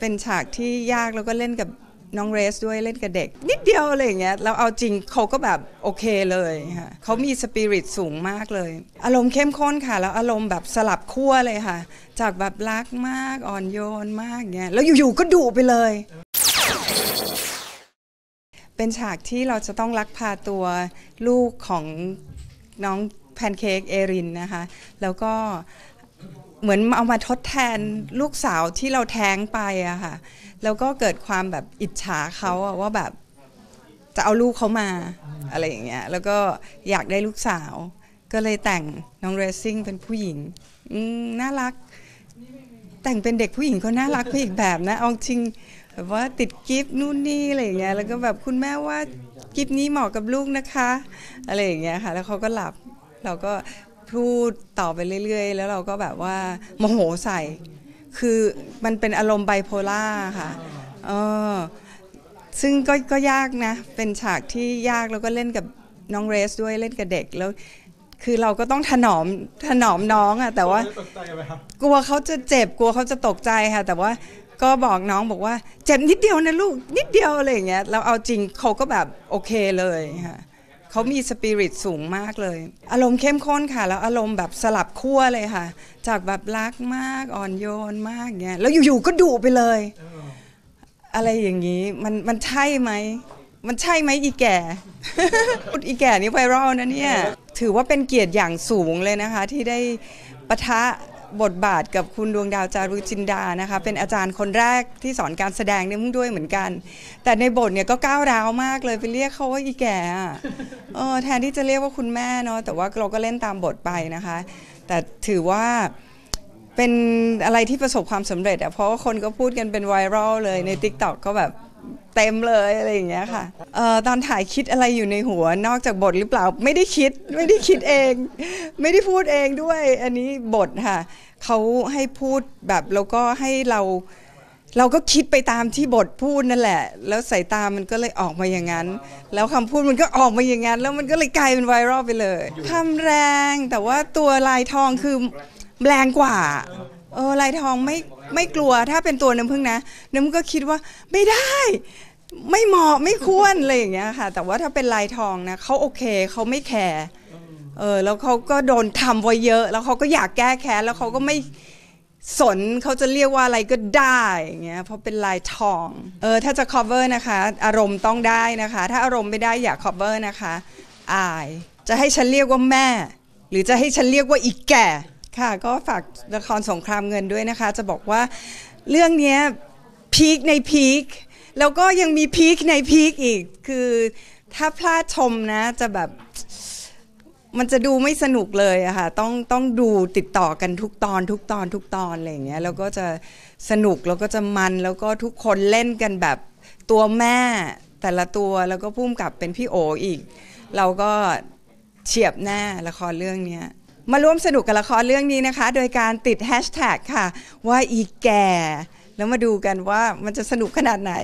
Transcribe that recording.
เป็นฉากที่ยากแล้วก็เล่นกับน้องเรสด้วยเล่นกับเด็ก นิดเดียวอะไรอย่างเงี้ยเราเอาจริงเขาก็แบบโอเคเลยค่ะเขามีสปิริตสูงมากเลย อารมณ์เข้มข้นค่ะ แล้วอารมณ์แบบสลับขั้วเลยค่ะ จากแบบรักมากอ่อนโยนมากเงี้ยแล้วอยู่ๆก็ดุไปเลยเป็นฉากที่เราจะต้องรักพาตัวลูกของน้องแพนเค้กเอรินนะคะแล้วก็เหมือนเอามาทดแทนลูกสาวที่เราแท้งไปอะค่ะ แล้วก็เกิดความแบบอิจฉาเขาอะว่าแบบจะเอาลูกเขามา อะไรอย่างเงี้ย แล้วก็อยากได้ลูกสาว ก็เลยแต่งน้องเรซซิ่งเป็นผู้หญิงน่ารัก แต่งเป็นเด็กผู้หญิงก็น่ารักไปอีกแบบนะเอาจริงแบบว่าติดกิฟต์นู่นนี่อะไรอย่างเงี้ย แล้วก็แบบคุณแม่ว่ากิฟต์นี้เหมาะกับลูกนะคะอะไรอย่างเงี้ยค่ะ แล้วเขาก็หลับเราก็พูดต่อไปเรื่อยๆ แล้วเราก็แบบว่าโมโหใส่ คือมันเป็นอารมณ์ไบโพล่าค่ะเออซึ่งก็ก็ยากนะ เป็นฉากที่ยากแล้วก็เล่นกับน้องเรสด้วยเล่นกับเด็ก แล้ว คือเราก็ต้องถนอมถนอมน้องอะ แต่ว่ากกลัวเขาจะเจ็บ กลัวเขาจะตกใจค่ะ แต่ว่าก็บอกน้องบอกว่าเจ็บนิดเดียวนะลูก นิดเดียวอะไรอย่างเงี้ย เราเอาจริงเขาก็แบบโอเคเลยค่ะเขามีสปิริตสูงมากเลย อารมณ์เข้มข้นค่ะ แล้วอารมณ์แบบสลับขั้วเลยค่ะ จากแบบรักมากอ่อนโยนมากเงี้ยแล้วอยู่ ๆ ก็ดุไปเลย อะไรอย่างนี้มันมันใช่ไหมมันใช่ไหมอีแก่อุดอีแก่นี่ไวรัลนะเนี่ย ถือว่าเป็นเกียรติอย่างสูงเลยนะคะ ที่ได้ปะทะบทบาทกับคุณดวงดาว จารุจินดานะคะ เป็นอาจารย์คนแรกที่สอนการแสดงเนี่ยมึงด้วยเหมือนกัน แต่ในบทเนี่ยก็ก้าวร้าวมากเลยไปเรียกเขาว่าอีแก่อะเออแทนที่จะเรียกว่าคุณแม่เนาะแต่ว่าเราก็เล่นตามบทไปนะคะ แต่ถือว่าเป็นอะไรที่ประสบความสำเร็จอะเพราะว่าคนก็พูดกันเป็นไวรัลเลยใน t ิ k t o k ก็แบบเต็มเลยอะไรอย่างเงี้ยค่ะ เออตอนถ่ายคิดอะไรอยู่ในหัวนอกจากบทหรือเปล่าไม่ได้คิดไม่ได้คิดเอง ไม่ได้พูดเองด้วย อันนี้บทค่ะเขาให้พูดแบบแล้วก็ให้เรา เราก็คิดไปตามที่บทพูดนั่นแหละ แล้วสายตามันก็เลยออกมาอย่างนั้น แล้วคำพูดมันก็ออกมาอย่างนั้น แล้วมันก็เลยกลายเป็นไวรัลไปเลย คำแรง แต่ว่าตัวลายทองคือแรงกว่าเออลายทองไม่ไม่กลัวถ้าเป็นตัวน้ำพึ่งนะน้ำก็คิดว่า ไม่ได้ ไม่เหมาะไม่ควรอะไรอย่างเงี้ยค่ะ แต่ว่าถ้าเป็นลายทองนะเขาโอเค เขาไม่แคร์เออแล้วเขาก็โดนทำไว้เยอะ แล้วเขาก็อยากแก้แค้นแล้วเขาก็ไม่สน เขาจะเรียกว่าอะไรก็ได้อย่างเงี้ยเพราะเป็นลายทอง เออถ้าจะ cover นะคะอารมณ์ต้องได้นะคะ ถ้าอารมณ์ไม่ได้อยาก cover นะคะอาย จะให้ฉันเรียกว่าแม่ หรือจะให้ฉันเรียกว่าอีกแก่ค่ะก็ฝากละครสงครามเงินด้วยนะคะ จะบอกว่าเรื่องนี้พีคในพีคแล้วก็ยังมีพีคในพีคอีกคือถ้าพลาดชมนะจะแบบมันจะดูไม่สนุกเลยอะค่ะต้องต้องดูติดต่อกันทุกตอนทุกตอนทุกตอนอะไรอย่างเงี้ยแล้วก็จะสนุกแล้วก็จะมันแล้วก็ทุกคนเล่นกันแบบตัวแม่แต่ละตัวแล้วก็พุ่มกับเป็นพี่โออีก เราก็เฉียบหน้าละครเรื่องเนี้ยมาร่วมสนุกกับละครเรื่องนี้นะคะ โดยการติดแฮชแท็กค่ะว่าอีแก่ แล้วมาดูกันว่ามันจะสนุกขนาดไหน